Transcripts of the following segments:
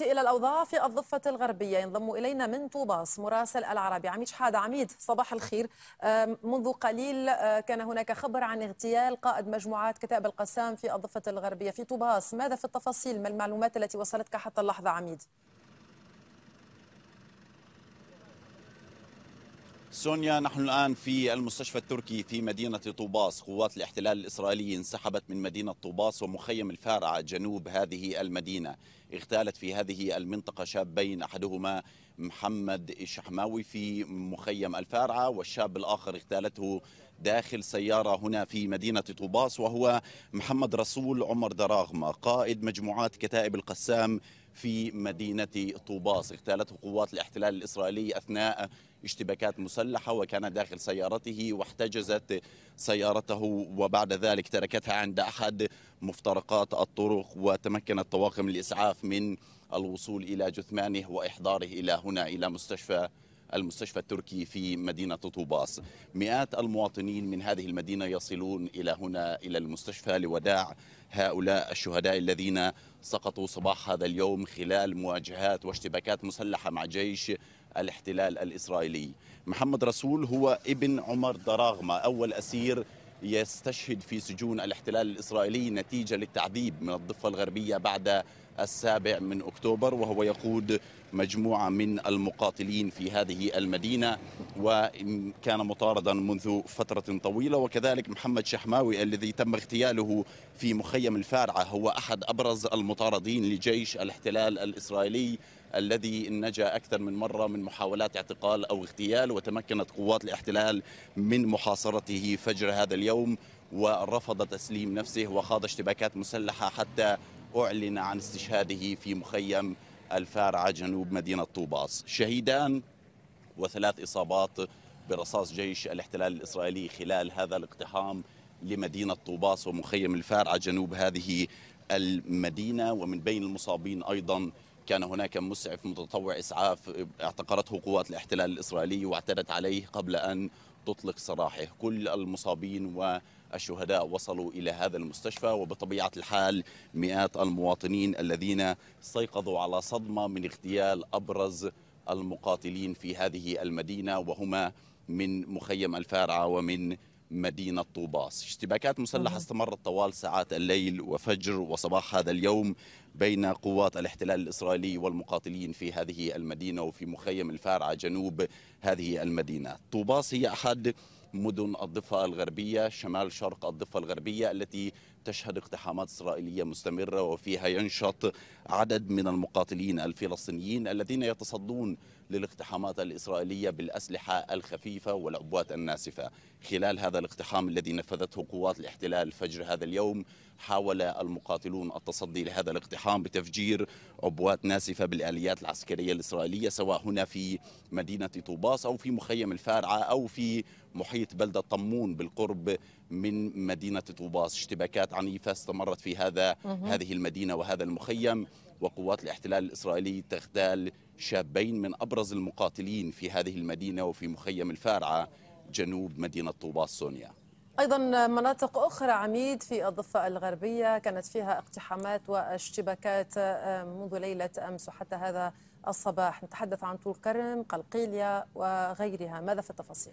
إلى الأوضاع في الضفة الغربية ينضم إلينا من طوباس مراسل العربي عميد شحادة عميد صباح الخير منذ قليل آه، كان هناك خبر عن اغتيال قائد مجموعات كتائب القسام في الضفة الغربية في طوباس ماذا في التفاصيل ما المعلومات التي وصلتك حتى اللحظة عميد؟ سونيا نحن الآن في المستشفى التركي في مدينة طوباس قوات الاحتلال الإسرائيلي انسحبت من مدينة طوباس ومخيم الفارعة جنوب هذه المدينة اغتالت في هذه المنطقة شابين أحدهما محمد الشحماوي في مخيم الفارعة والشاب الآخر اغتالته داخل سيارة هنا في مدينة طوباس وهو محمد رسول عمر دراغمة قائد مجموعات كتائب القسام في مدينة طوباس اغتالته قوات الاحتلال الإسرائيلي أثناء اشتباكات مسلحة وكان داخل سيارته واحتجزت سيارته وبعد ذلك تركتها عند أحد مفترقات الطرق وتمكنت طواقم الإسعاف من الوصول إلى جثمانه وإحضاره إلى هنا إلى مستشفى المستشفى التركي في مدينة طوباس مئات المواطنين من هذه المدينة يصلون إلى هنا إلى المستشفى لوداع هؤلاء الشهداء الذين سقطوا صباح هذا اليوم خلال مواجهات واشتباكات مسلحة مع جيش الاحتلال الإسرائيلي محمد رسول هو ابن عمر دراغمة أول أسير يستشهد في سجون الاحتلال الإسرائيلي نتيجة للتعذيب من الضفة الغربية بعد السابع من أكتوبر وهو يقود مجموعة من المقاتلين في هذه المدينة وكان مطاردا منذ فترة طويلة وكذلك محمد شحماوي الذي تم اغتياله في مخيم الفارعة هو أحد أبرز المطاردين لجيش الاحتلال الإسرائيلي الذي نجا أكثر من مرة من محاولات اعتقال أو اغتيال وتمكنت قوات الاحتلال من محاصرته فجر هذا اليوم ورفض تسليم نفسه وخاض اشتباكات مسلحة حتى أعلن عن استشهاده في مخيم الفارعة جنوب مدينة طوباس شهيدان وثلاث إصابات برصاص جيش الاحتلال الإسرائيلي خلال هذا الاقتحام لمدينة طوباس ومخيم الفارعة جنوب هذه المدينة ومن بين المصابين أيضا كان هناك مسعف متطوع إسعاف اعتقلته قوات الاحتلال الإسرائيلي واعتدت عليه قبل أن تطلق سراحه كل المصابين و الشهداء وصلوا إلى هذا المستشفى وبطبيعة الحال مئات المواطنين الذين استيقظوا على صدمة من اغتيال أبرز المقاتلين في هذه المدينة وهما من مخيم الفارعة ومن مدينة طوباس اشتباكات مسلحة استمرت طوال ساعات الليل وفجر وصباح هذا اليوم بين قوات الاحتلال الإسرائيلي والمقاتلين في هذه المدينة وفي مخيم الفارعة جنوب هذه المدينة طوباس هي أحد مدن الضفة الغربية شمال شرق الضفة الغربية التي تشهد اقتحامات إسرائيلية مستمرة وفيها ينشط عدد من المقاتلين الفلسطينيين الذين يتصدون للاقتحامات الإسرائيلية بالأسلحة الخفيفة والعبوات الناسفة خلال هذا الاقتحام الذي نفذته قوات الاحتلال فجر هذا اليوم حاول المقاتلون التصدي لهذا الاقتحام بتفجير عبوات ناسفة بالآليات العسكرية الإسرائيلية سواء هنا في مدينة طوباس أو في مخيم الفارعة أو في محيط بلدة طمون بالقرب من مدينة طوباس اشتباكات عنيفة استمرت في هذا هذه المدينة وهذا المخيم وقوات الاحتلال الإسرائيلي تغتال شابين من أبرز المقاتلين في هذه المدينة وفي مخيم الفارعة جنوب مدينة طوباس سونيا أيضا مناطق أخرى عميد في الضفة الغربية كانت فيها اقتحامات واشتباكات آه، منذ ليلة أمس وحتى هذا الصباح نتحدث عن طول كرم قلقيلية وغيرها ماذا في التفاصيل؟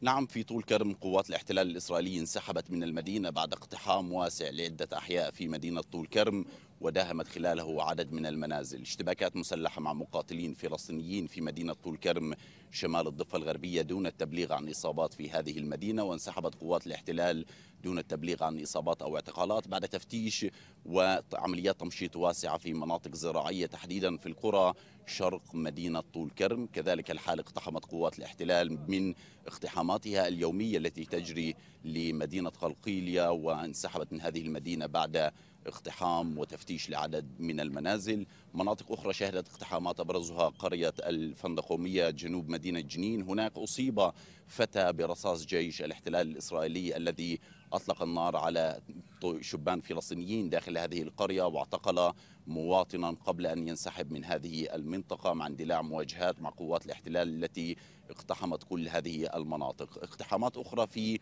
نعم في طول كرم قوات الاحتلال الإسرائيلي انسحبت من المدينة بعد اقتحام واسع لعدة أحياء في مدينة طول كرم وداهمت خلاله عدد من المنازل اشتباكات مسلحة مع مقاتلين فلسطينيين في مدينة طول كرم شمال الضفة الغربية دون التبليغ عن إصابات في هذه المدينة وانسحبت قوات الاحتلال دون التبليغ عن إصابات أو اعتقالات بعد تفتيش وعمليات تمشيط واسعة في مناطق زراعية تحديدا في القرى شرق مدينة طول كرم كذلك الحال اقتحمت قوات الاحتلال من اقتحاماتها اليومية التي تجري لمدينة قلقيلية وانسحبت من هذه المدينة بعد اقتحام وتفتيش لعدد من المنازل مناطق أخرى شهدت اقتحامات أبرزها قرية الفندقومية جنوب مدينة جنين هناك أصيب فتى برصاص جيش الاحتلال الإسرائيلي الذي أطلق النار على شبان فلسطينيين داخل هذه القرية واعتقل مواطنا قبل أن ينسحب من هذه المنطقة مع اندلاع مواجهات مع قوات الاحتلال التي اقتحمت كل هذه المناطق اقتحامات أخرى في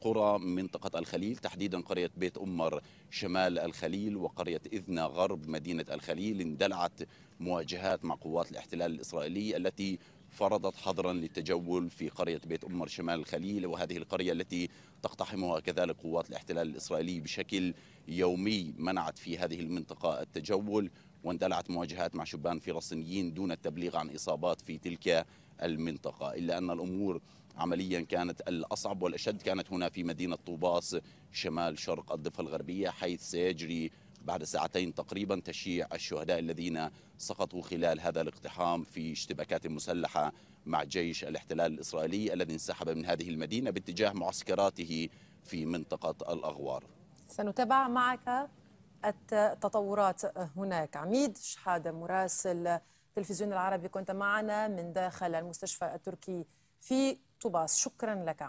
قرى منطقة الخليل تحديدا قرية بيت أمر شمال الخليل وقرية إذنا غرب مدينة الخليل اندلعت مواجهات مع قوات الاحتلال الإسرائيلي التي فرضت حظرا للتجول في قرية بيت أمر شمال الخليل وهذه القرية التي تقتحمها كذلك قوات الاحتلال الإسرائيلي بشكل يومي منعت في هذه المنطقة التجول واندلعت مواجهات مع شبان فلسطينيين دون التبليغ عن إصابات في تلك المنطقة إلا أن الأمور عمليا كانت الأصعب والأشد كانت هنا في مدينة طوباس شمال شرق الضفة الغربية حيث سيجري بعد ساعتين تقريبا تشييع الشهداء الذين سقطوا خلال هذا الاقتحام في اشتباكات مسلحة مع جيش الاحتلال الإسرائيلي الذي انسحب من هذه المدينة باتجاه معسكراته في منطقة الأغوار سنتابع معك التطورات هناك عميد شحادة مراسل تلفزيون العربي كنت معنا من داخل المستشفى التركي في طوباس شكرا لك